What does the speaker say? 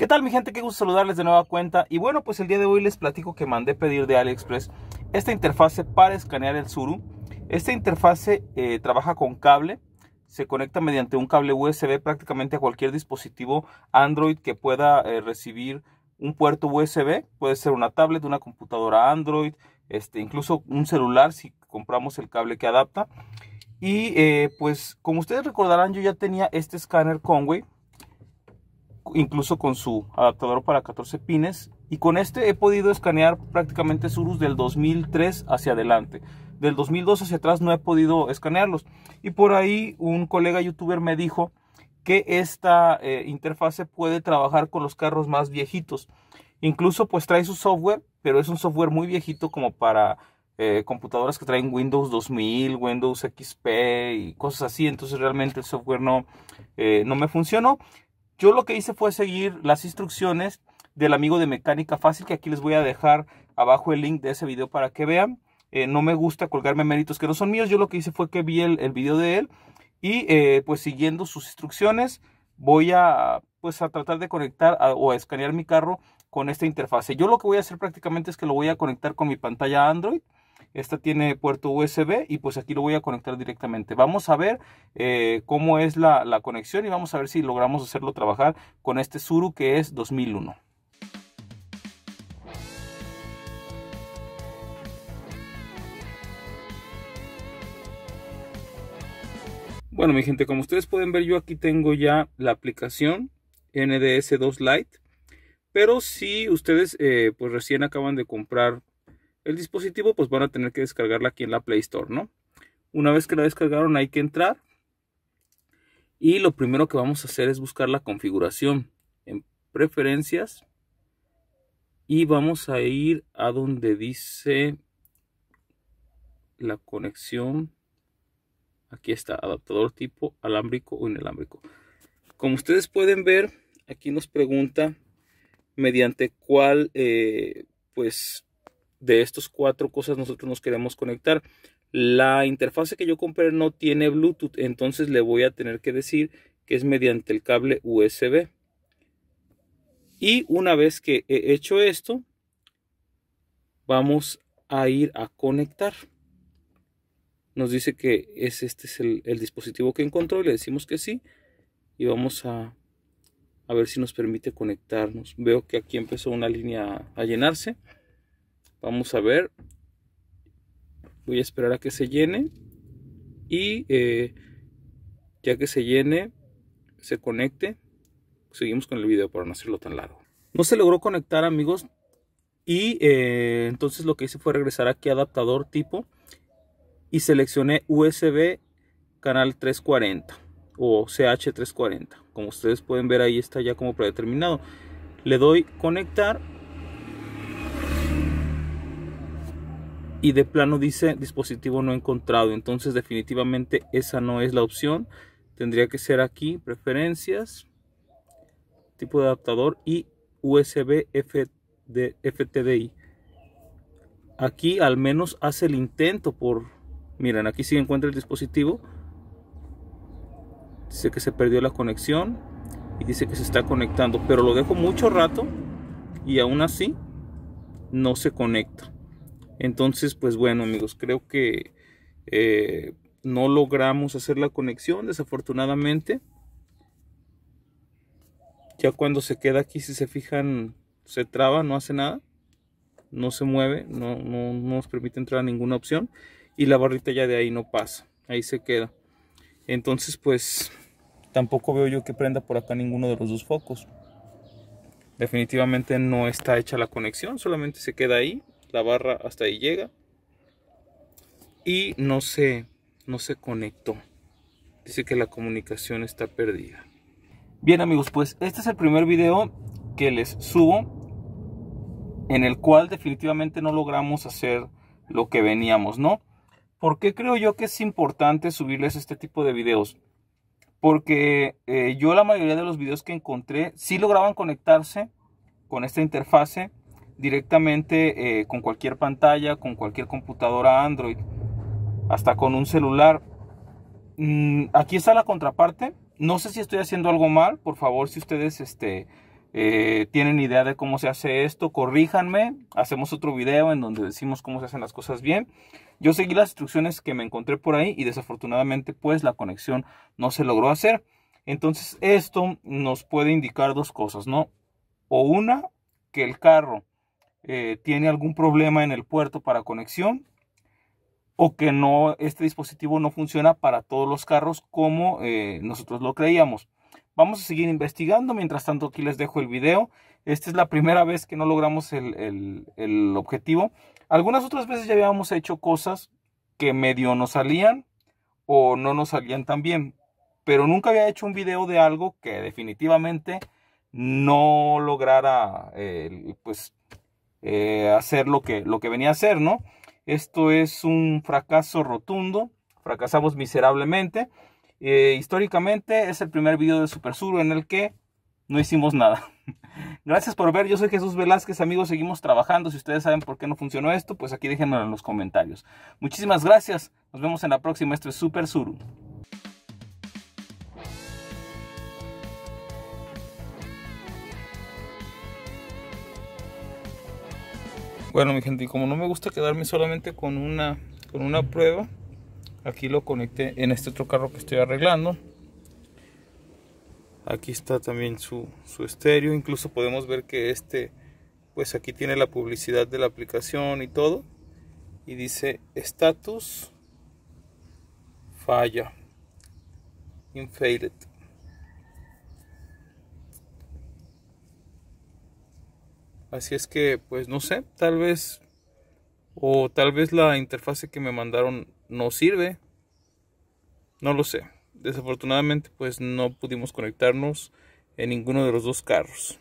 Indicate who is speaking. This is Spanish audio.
Speaker 1: ¿Qué tal mi gente? Qué gusto saludarles de nueva cuenta y bueno pues el día de hoy les platico que mandé pedir de AliExpress esta interfase para escanear el Zuru. Esta interfase eh, trabaja con cable, se conecta mediante un cable USB prácticamente a cualquier dispositivo Android que pueda eh, recibir un puerto USB, puede ser una tablet, una computadora Android, este, incluso un celular si compramos el cable que adapta. Y eh, pues como ustedes recordarán yo ya tenía este escáner Conway incluso con su adaptador para 14 pines y con este he podido escanear prácticamente Surus del 2003 hacia adelante. Del 2002 hacia atrás no he podido escanearlos. Y por ahí un colega youtuber me dijo que esta eh, interfase puede trabajar con los carros más viejitos. Incluso pues trae su software, pero es un software muy viejito como para eh, computadoras que traen Windows 2000, Windows XP y cosas así. Entonces realmente el software no, eh, no me funcionó. Yo lo que hice fue seguir las instrucciones del amigo de mecánica fácil que aquí les voy a dejar abajo el link de ese video para que vean. Eh, no me gusta colgarme méritos que no son míos. Yo lo que hice fue que vi el, video de él y eh, pues siguiendo sus instrucciones voy a pues a tratar de conectar o escanear mi carro con esta interfase. Yo lo que voy a hacer prácticamente es que lo voy a conectar con mi pantalla Android. Esta tiene puerto USB y pues aquí lo voy a conectar directamente. Vamos a ver eh, cómo es la, conexión y vamos a ver si logramos hacerlo trabajar con este Suru que es 2001. Bueno, mi gente, como ustedes pueden ver, yo aquí tengo ya la aplicación NDS2 Lite. Pero si ustedes eh, pues recién acaban de comprar el dispositivo, pues van a tener que descargarla aquí en la Play Store, ¿no? Una vez que la descargaron hay que entrar y lo primero que vamos a hacer es buscar la configuración en preferencias y vamos a ir a donde dice la conexión. Aquí está, adaptador tipo alámbrico o inalámbrico. Como ustedes pueden ver, aquí nos pregunta mediante cuál eh, pues de estas cuatro cosas nosotros nos queremos conectar. La interfase que yo compré no tiene Bluetooth, entonces le voy a tener que decir que es mediante el cable USB. Y una vez que he hecho esto, vamos a ir a conectar. Nos dice que es, este es el, dispositivo que encontró le decimos que sí. Y vamos a ver si nos permite conectarnos. Veo que aquí empezó una línea a llenarse. Vamos a ver. Voy a esperar a que se llene. Y eh, ya que se llene, se conecte. Seguimos con el video para no hacerlo tan largo. No se logró conectar amigos. Y eh, entonces lo que hice fue regresar aquí a adaptador tipo. Y seleccioné USB canal 340 o CH340. Como ustedes pueden ver ahí está ya como predeterminado. Le doy conectar y de plano dice dispositivo no encontrado entonces definitivamente esa no es la opción tendría que ser aquí preferencias tipo de adaptador y USB FTDI aquí al menos hace el intento por miren aquí sí encuentra el dispositivo dice que se perdió la conexión y dice que se está conectando pero lo dejo mucho rato y aún así no se conecta entonces, pues bueno, amigos, creo que eh, no logramos hacer la conexión, desafortunadamente. Ya cuando se queda aquí, si se fijan, se traba, no hace nada. No se mueve, no, no nos permite entrar a ninguna opción. Y la barrita ya de ahí no pasa, ahí se queda. Entonces, pues tampoco veo yo que prenda por acá ninguno de los dos focos. Definitivamente no está hecha la conexión, solamente se queda ahí la barra hasta ahí llega y no se, no se conectó. Dice que la comunicación está perdida. Bien amigos, pues este es el primer video que les subo en el cual definitivamente no logramos hacer lo que veníamos, ¿no? porque creo yo que es importante subirles este tipo de videos? Porque eh, yo la mayoría de los videos que encontré si lograban conectarse con esta interfase, directamente eh, con cualquier pantalla, con cualquier computadora Android, hasta con un celular. Mm, aquí está la contraparte. No sé si estoy haciendo algo mal. Por favor, si ustedes este, eh, tienen idea de cómo se hace esto, corríjanme. Hacemos otro video en donde decimos cómo se hacen las cosas bien. Yo seguí las instrucciones que me encontré por ahí y desafortunadamente pues la conexión no se logró hacer. Entonces esto nos puede indicar dos cosas, ¿no? O una, que el carro eh, tiene algún problema en el puerto para conexión o que no este dispositivo no funciona para todos los carros como eh, nosotros lo creíamos. Vamos a seguir investigando, mientras tanto aquí les dejo el video. Esta es la primera vez que no logramos el, objetivo. Algunas otras veces ya habíamos hecho cosas que medio nos salían o no nos salían tan bien, pero nunca había hecho un video de algo que definitivamente no lograra eh, pues eh, hacer lo que, lo que venía a hacer, ¿no? Esto es un fracaso rotundo, fracasamos miserablemente. Eh, históricamente es el primer video de Super Suru en el que no hicimos nada. Gracias por ver, yo soy Jesús Velázquez, amigos, seguimos trabajando. Si ustedes saben por qué no funcionó esto, pues aquí déjenmelo en los comentarios. Muchísimas gracias, nos vemos en la próxima, esto es Super Bueno, mi gente, y como no me gusta quedarme solamente con una, con una prueba, aquí lo conecté en este otro carro que estoy arreglando. Aquí está también su, su estéreo, incluso podemos ver que este, pues aquí tiene la publicidad de la aplicación y todo. Y dice status falla, infailed. Así es que, pues no sé, tal vez o tal vez la interfase que me mandaron no sirve. No lo sé. Desafortunadamente, pues no pudimos conectarnos en ninguno de los dos carros.